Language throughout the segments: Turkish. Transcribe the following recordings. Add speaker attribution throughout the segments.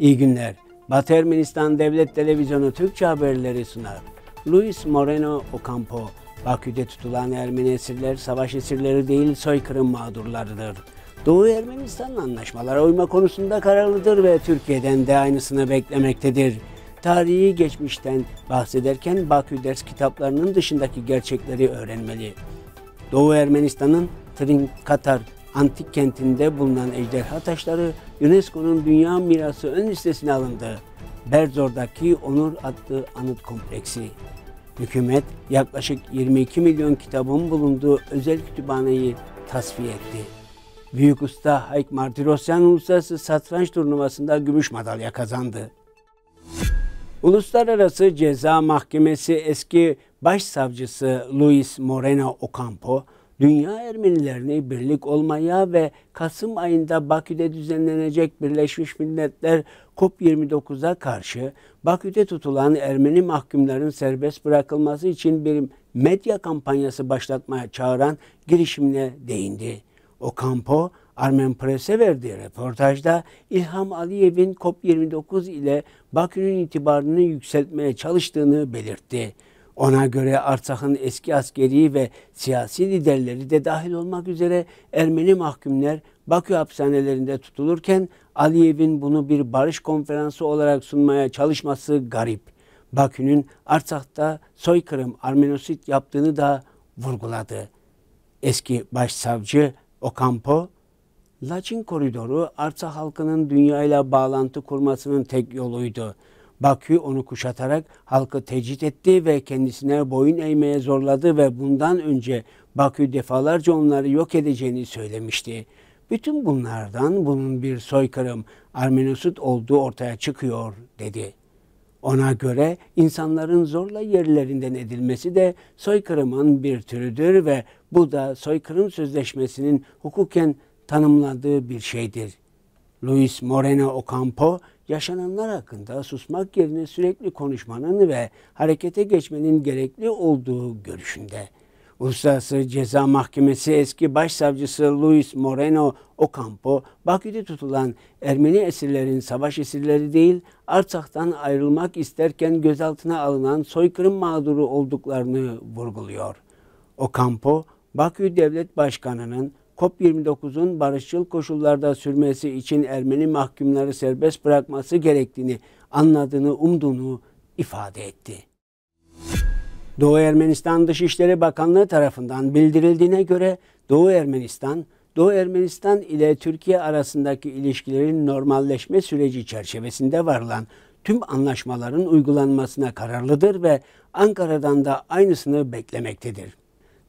Speaker 1: İyi günler. Batı Ermenistan Devlet Televizyonu Türkçe haberleri sunar. Luis Moreno Ocampo, Bakü'de tutulan Ermeni esirler savaş esirleri değil soykırım mağdurlarıdır. Doğu Ermenistan'la anlaşmalara uyma konusunda kararlıdır ve Türkiye'den de aynısını beklemektedir. Tarihi geçmişten bahsederken Bakü ders kitaplarının dışındaki gerçekleri öğrenmeli. Doğu Ermenistan'ın Trinkatar antik kentinde bulunan ejderha taşları UNESCO'nun Dünya Mirası ön listesine alındı. Berzor'daki Onur adlı anıt kompleksi. Hükümet yaklaşık 22 milyon kitabın bulunduğu özel kütüphaneyi tasfiye etti. Büyük usta Hayk Martirosyan uluslararası satranç turnuvasında gümüş madalya kazandı. Uluslararası Ceza Mahkemesi eski başsavcısı Luis Moreno Ocampo, Dünya Ermenilerini birlik olmaya ve Kasım ayında Bakü'de düzenlenecek Birleşmiş Milletler COP29'a karşı Bakü'de tutulan Ermeni mahkumların serbest bırakılması için bir medya kampanyası başlatmaya çağıran girişimine değindi. O Okampo, Armen Press'e verdiği röportajda İlham Aliyev'in COP29 ile Bakü'nün itibarını yükseltmeye çalıştığını belirtti. Ona göre Artsakh'ın eski askeri ve siyasi liderleri de dahil olmak üzere Ermeni mahkumlar Bakü hapishanelerinde tutulurken Aliyev'in bunu bir barış konferansı olarak sunmaya çalışması garip. Bakü'nün Artsakh'ta soykırım Armenosit yaptığını da vurguladı. Eski başsavcı Okampo, Laçin koridoru Artsakh halkının dünyayla bağlantı kurmasının tek yoluydu.'' Bakü onu kuşatarak halkı tecrit etti ve kendisine boyun eğmeye zorladı ve bundan önce Bakü defalarca onları yok edeceğini söylemişti. Bütün bunlardan bunun bir soykırım Armenosut olduğu ortaya çıkıyor dedi. Ona göre insanların zorla yerlerinden edilmesi de soykırımın bir türüdür ve bu da soykırım sözleşmesinin hukuken tanımladığı bir şeydir. Luis Moreno Ocampo yaşananlar hakkında susmak yerine sürekli konuşmanın ve harekete geçmenin gerekli olduğu görüşünde. Uluslararası Ceza Mahkemesi eski başsavcısı Luis Moreno Ocampo, Bakü'de tutulan Ermeni esirlerin savaş esirleri değil, Arçak'tan ayrılmak isterken gözaltına alınan soykırım mağduru olduklarını vurguluyor. Ocampo, Bakü Devlet Başkanı'nın COP29'un barışçıl koşullarda sürmesi için Ermeni mahkumları serbest bırakması gerektiğini anladığını, umduğunu ifade etti. Doğu Ermenistan Dışişleri Bakanlığı tarafından bildirildiğine göre Doğu Ermenistan, Doğu Ermenistan ile Türkiye arasındaki ilişkilerin normalleşme süreci çerçevesinde varılan tüm anlaşmaların uygulanmasına kararlıdır ve Ankara'dan da aynısını beklemektedir.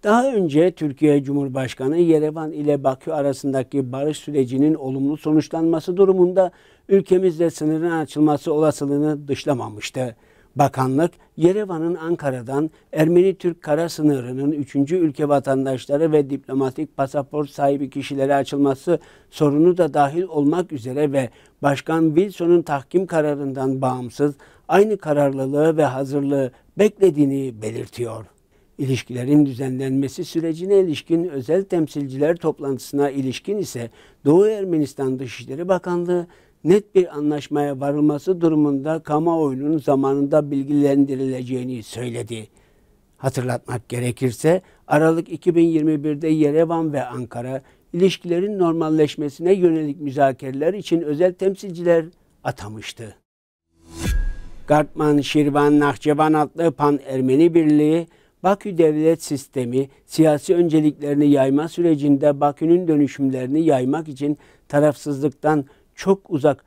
Speaker 1: Daha önce Türkiye Cumhurbaşkanı Yerevan ile Bakü arasındaki barış sürecinin olumlu sonuçlanması durumunda ülkemizde sınırın açılması olasılığını dışlamamıştı. Bakanlık, Yerevan'ın Ankara'dan Ermeni-Türk kara sınırının 3. ülke vatandaşları ve diplomatik pasaport sahibi kişilere açılması sorunu da dahil olmak üzere ve Başkan Wilson'un tahkim kararından bağımsız aynı kararlılığı ve hazırlığı beklediğini belirtiyor ilişkilerin düzenlenmesi sürecine ilişkin özel temsilciler toplantısına ilişkin ise Doğu Ermenistan Dışişleri Bakanlığı net bir anlaşmaya varılması durumunda kamuoyunun zamanında bilgilendirileceğini söyledi. Hatırlatmak gerekirse Aralık 2021'de Yerevan ve Ankara ilişkilerin normalleşmesine yönelik müzakereler için özel temsilciler atamıştı. Gartman Şirvan Nahçıvan adlı Pan Ermeni Birliği Bakü devlet sistemi siyasi önceliklerini yayma sürecinde Bakü'nün dönüşümlerini yaymak için tarafsızlıktan çok uzak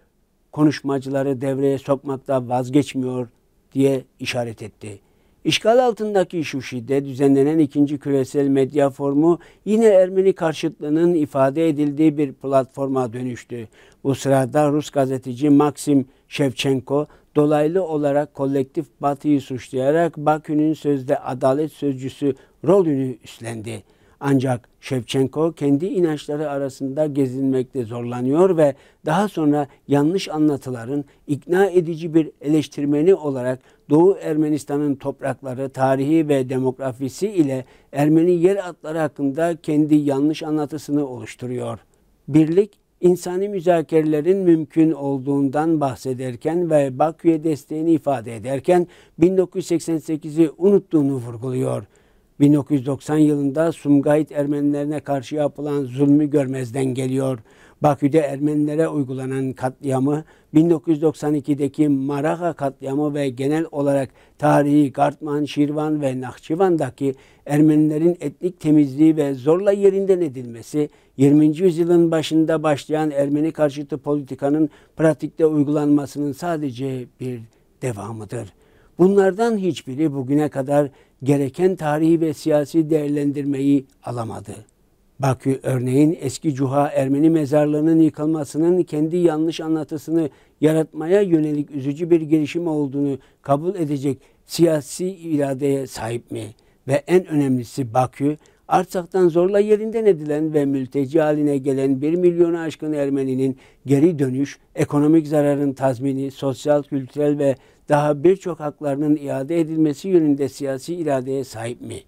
Speaker 1: konuşmacıları devreye sokmakta vazgeçmiyor diye işaret etti. İşgal altındaki Şuşi'de düzenlenen ikinci küresel medya formu yine Ermeni karşıtlığının ifade edildiği bir platforma dönüştü. Bu sırada Rus gazeteci Maxim Shevchenko dolaylı olarak kolektif batıyı suçlayarak Bakü'nün sözde adalet sözcüsü rolünü üstlendi. Ancak Şevçenko kendi inançları arasında gezinmekte zorlanıyor ve daha sonra yanlış anlatıların ikna edici bir eleştirmeni olarak Doğu Ermenistan'ın toprakları, tarihi ve demografisi ile Ermeni yer atları hakkında kendi yanlış anlatısını oluşturuyor. Birlik insani müzakerelerin mümkün olduğundan bahsederken ve Bakü'ye desteğini ifade ederken 1988'i unuttuğunu vurguluyor. 1990 yılında Sumgayit Ermenilerine karşı yapılan zulmü görmezden geliyor. Bakü'de Ermenilere uygulanan katliamı, 1992'deki Maraha katliamı ve genel olarak tarihi Gartman, Şirvan ve Nakçıvan'daki Ermenilerin etnik temizliği ve zorla yerinden edilmesi, 20. yüzyılın başında başlayan Ermeni karşıtı politikanın pratikte uygulanmasının sadece bir devamıdır. Bunlardan hiçbiri bugüne kadar gereken tarihi ve siyasi değerlendirmeyi alamadı.'' Bakü örneğin eski Cuha Ermeni mezarlarının yıkılmasının kendi yanlış anlatısını yaratmaya yönelik üzücü bir girişim olduğunu kabul edecek siyasi iradeye sahip mi? Ve en önemlisi Bakü, Artsak'tan zorla yerinden edilen ve mülteci haline gelen 1 milyonu aşkın Ermeninin geri dönüş, ekonomik zararın tazmini, sosyal, kültürel ve daha birçok haklarının iade edilmesi yönünde siyasi iradeye sahip mi?''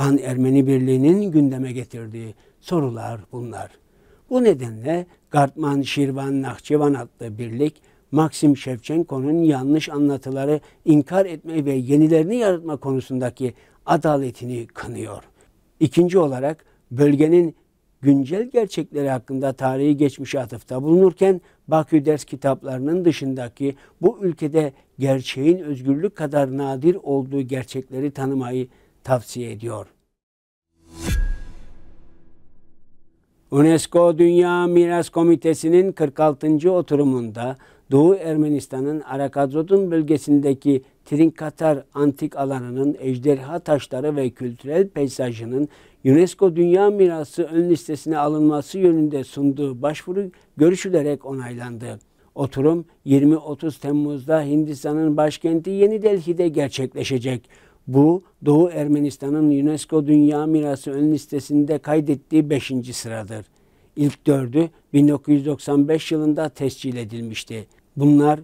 Speaker 1: Van Ermeni Birliği'nin gündeme getirdiği sorular bunlar. Bu nedenle Gartman, Şirvan, Nakçıvan adlı birlik Maxim Şevçenko'nun yanlış anlatıları inkar etme ve yenilerini yaratma konusundaki adaletini kınıyor. İkinci olarak bölgenin güncel gerçekleri hakkında tarihi geçmişe atıfta bulunurken Bakü ders kitaplarının dışındaki bu ülkede gerçeğin özgürlük kadar nadir olduğu gerçekleri tanımayı tavsiye ediyor. UNESCO Dünya Miras Komitesi'nin 46. oturumunda Doğu Ermenistan'ın Arakazot'un bölgesindeki Trinkatar antik alanının ejderha taşları ve kültürel peyzajının UNESCO Dünya Mirası ön listesine alınması yönünde sunduğu başvuru görüşülerek onaylandı. Oturum 20-30 Temmuz'da Hindistan'ın başkenti Yeni Delhi'de gerçekleşecek. Bu Doğu Ermenistan'ın UNESCO Dünya Mirası ön listesinde kaydettiği 5. sıradır. İlk dördü 1995 yılında tescil edilmişti. Bunlar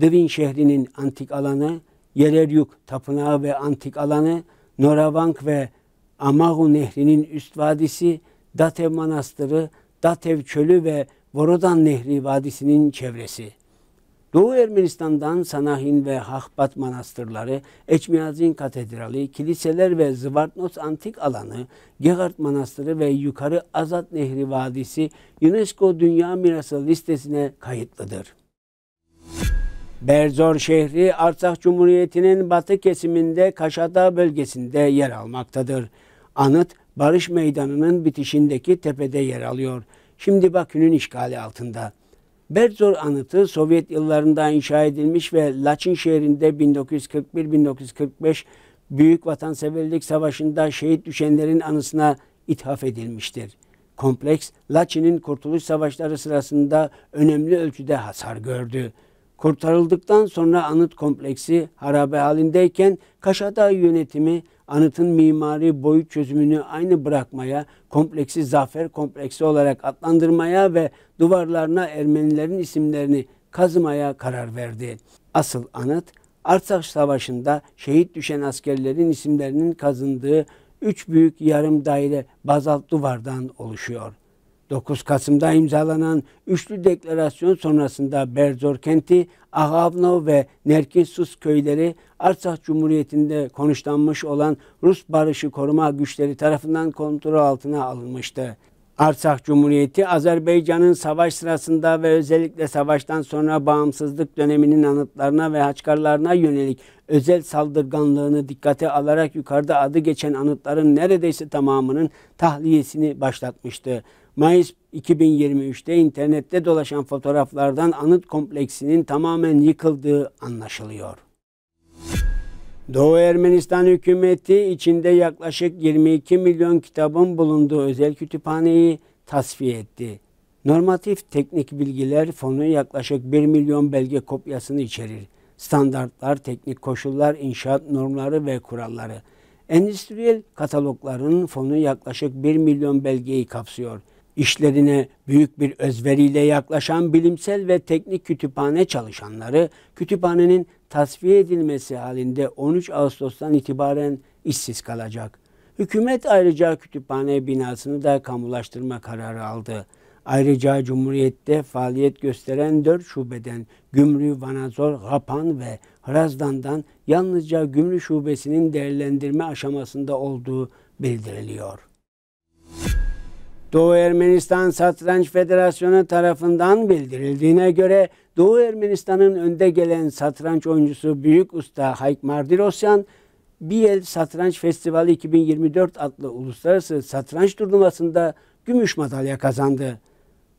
Speaker 1: Divin şehrinin antik alanı, Yereryuk tapınağı ve antik alanı, Noravank ve Amahu nehrinin üst vadisi, Datev Manastırı, Datev Çölü ve Vorodan Nehri Vadisi'nin çevresi. Doğu Ermenistan'dan Sanahin ve Hahbat manastırları, Eçmiyazin Katedrali, kiliseler ve Zvartnos Antik Alanı, Gegard Manastırı ve Yukarı Azat Nehri Vadisi UNESCO Dünya Mirası listesine kayıtlıdır. Berzor şehri Artsakh Cumhuriyeti'nin batı kesiminde Kaşada bölgesinde yer almaktadır. Anıt Barış Meydanı'nın bitişindeki tepede yer alıyor. Şimdi Bakü'nün işgali altında. Berzor anıtı Sovyet yıllarında inşa edilmiş ve Laçin şehrinde 1941-1945 Büyük Vatanseverlik Savaşı'nda şehit düşenlerin anısına ithaf edilmiştir. Kompleks, Laçin'in Kurtuluş Savaşları sırasında önemli ölçüde hasar gördü. Kurtarıldıktan sonra anıt kompleksi harabe halindeyken Kaşadağ yönetimi anıtın mimari boyut çözümünü aynı bırakmaya, kompleksi zafer kompleksi olarak adlandırmaya ve duvarlarına Ermenilerin isimlerini kazımaya karar verdi. Asıl anıt Arsak Savaşı'nda şehit düşen askerlerin isimlerinin kazındığı üç büyük yarım daire bazalt duvardan oluşuyor. 9 Kasım'da imzalanan üçlü deklarasyon sonrasında Berzor kenti, Ahavno ve Nerkinsus köyleri Artsakh Cumhuriyeti'nde konuşlanmış olan Rus barışı koruma güçleri tarafından kontrol altına alınmıştı. Arsak Cumhuriyeti Azerbaycan'ın savaş sırasında ve özellikle savaştan sonra bağımsızlık döneminin anıtlarına ve haçkarlarına yönelik özel saldırganlığını dikkate alarak yukarıda adı geçen anıtların neredeyse tamamının tahliyesini başlatmıştı. Mayıs 2023'te internette dolaşan fotoğraflardan anıt kompleksinin tamamen yıkıldığı anlaşılıyor. Doğu Ermenistan hükümeti içinde yaklaşık 22 milyon kitabın bulunduğu özel kütüphaneyi tasfiye etti. Normatif teknik bilgiler fonu yaklaşık 1 milyon belge kopyasını içerir. Standartlar, teknik koşullar, inşaat normları ve kuralları. Endüstriyel katalogların fonu yaklaşık 1 milyon belgeyi kapsıyor işlerine büyük bir özveriyle yaklaşan bilimsel ve teknik kütüphane çalışanları kütüphanenin tasfiye edilmesi halinde 13 Ağustos'tan itibaren işsiz kalacak. Hükümet ayrıca kütüphane binasını da kamulaştırma kararı aldı. Ayrıca Cumhuriyet'te faaliyet gösteren dört şubeden Gümrü, Vanazor, Rapan ve Hrazdan'dan yalnızca Gümrü Şubesi'nin değerlendirme aşamasında olduğu bildiriliyor. Doğu Ermenistan Satranç Federasyonu tarafından bildirildiğine göre Doğu Ermenistan'ın önde gelen satranç oyuncusu Büyük Usta Hayk Mardirosyan, Biel Satranç Festivali 2024 adlı uluslararası satranç turnuvasında gümüş madalya kazandı.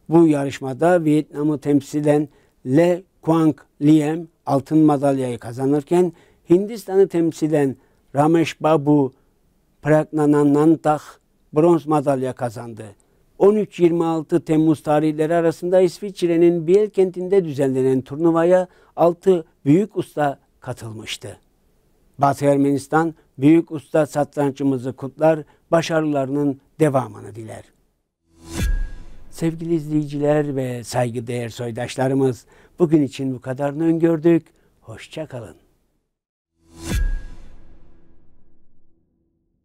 Speaker 1: Bu yarışmada Vietnam'ı temsilen Le Quang Liem altın madalyayı kazanırken Hindistan'ı temsilen Ramesh Babu Pragnananantah bronz madalya kazandı. 13-26 Temmuz tarihleri arasında İsviçre'nin Biel kentinde düzenlenen turnuvaya 6 büyük usta katılmıştı. Batı Ermenistan büyük usta satrançımızı kutlar, başarılarının devamını diler. Sevgili izleyiciler ve saygıdeğer soydaşlarımız, bugün için bu kadarını öngördük. Hoşça kalın.